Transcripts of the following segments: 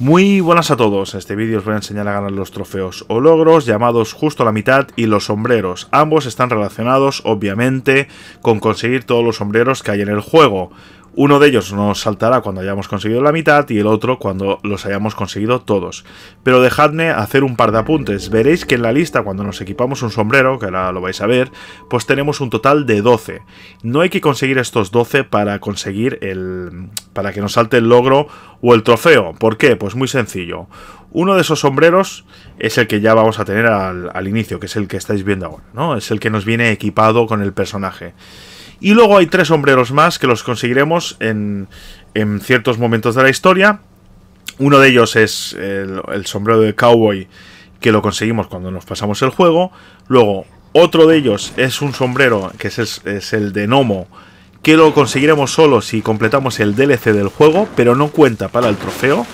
Muy buenas a todos, este vídeo os voy a enseñar a ganar los trofeos o logros llamados justo a la mitad y los sombreros. Ambos están relacionados obviamente con conseguir todos los sombreros que hay en el juego. Uno de ellos nos saltará cuando hayamos conseguido la mitad y el otro cuando los hayamos conseguido todos. Pero dejadme hacer un par de apuntes. Veréis que en la lista cuando nos equipamos un sombrero, que ahora lo vais a ver, pues tenemos un total de 12. No hay que conseguir estos 12 para conseguir el... para que nos salte el logro o el trofeo. ¿Por qué? Pues muy sencillo. Uno de esos sombreros es el que ya vamos a tener al, al inicio, que es el que estáis viendo ahora, ¿no? Es el que nos viene equipado con el personaje. Y luego hay tres sombreros más que los conseguiremos en, ciertos momentos de la historia. Uno de ellos es el, sombrero de cowboy que lo conseguimos cuando nos pasamos el juego. Luego, otro de ellos es un sombrero que es, es el de Nomo, que lo conseguiremos solo si completamos el DLC del juego, pero no cuenta para el trofeo.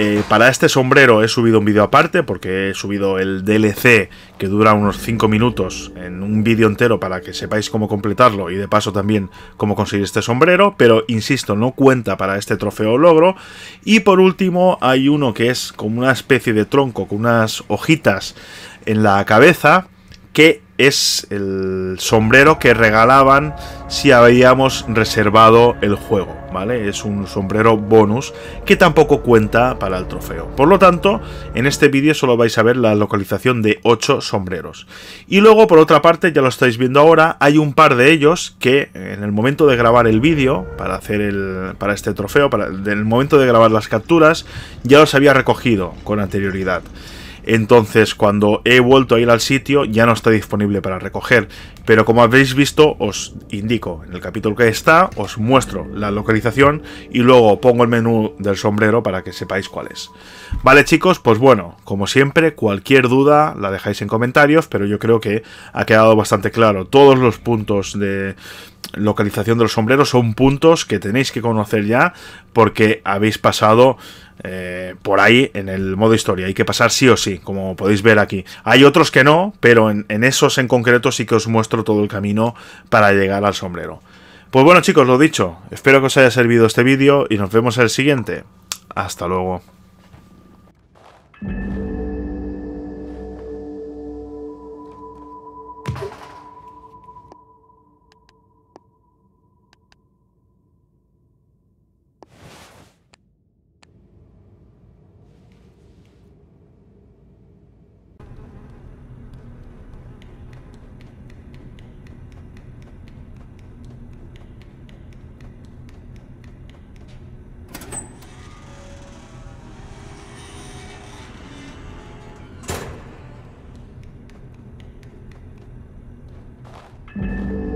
Eh, para este sombrero he subido un vídeo aparte porque he subido el DLC que dura unos 5 minutos en un vídeo entero para que sepáis cómo completarlo y de paso también cómo conseguir este sombrero, pero insisto, no cuenta para este trofeo logro. Y por último hay uno que es como una especie de tronco con unas hojitas en la cabeza que es el sombrero que regalaban si habíamos reservado el juego. Es un sombrero bonus que tampoco cuenta para el trofeo. Por lo tanto, en este vídeo solo vais a ver la localización de 8 sombreros. Y luego, por otra parte, ya lo estáis viendo ahora, hay un par de ellos que en el momento de grabar el vídeo, para hacer el, para este trofeo, para, en el momento de grabar las capturas, ya los había recogido con anterioridad. Entonces, cuando he vuelto a ir al sitio, ya no está disponible para recoger. Pero como habéis visto, os indico en el capítulo que está, os muestro la localización y luego pongo el menú del sombrero para que sepáis cuál es. Vale chicos, pues bueno, como siempre, cualquier duda la dejáis en comentarios, pero yo creo que ha quedado bastante claro todos los puntos de localización de los sombreros son puntos que tenéis que conocer ya porque habéis pasado eh, por ahí en el modo historia. Hay que pasar sí o sí, como podéis ver aquí. Hay otros que no, pero en, en esos en concreto sí que os muestro todo el camino para llegar al sombrero. Pues bueno chicos, lo dicho, espero que os haya servido este vídeo y nos vemos en el siguiente. Hasta luego. Thank you.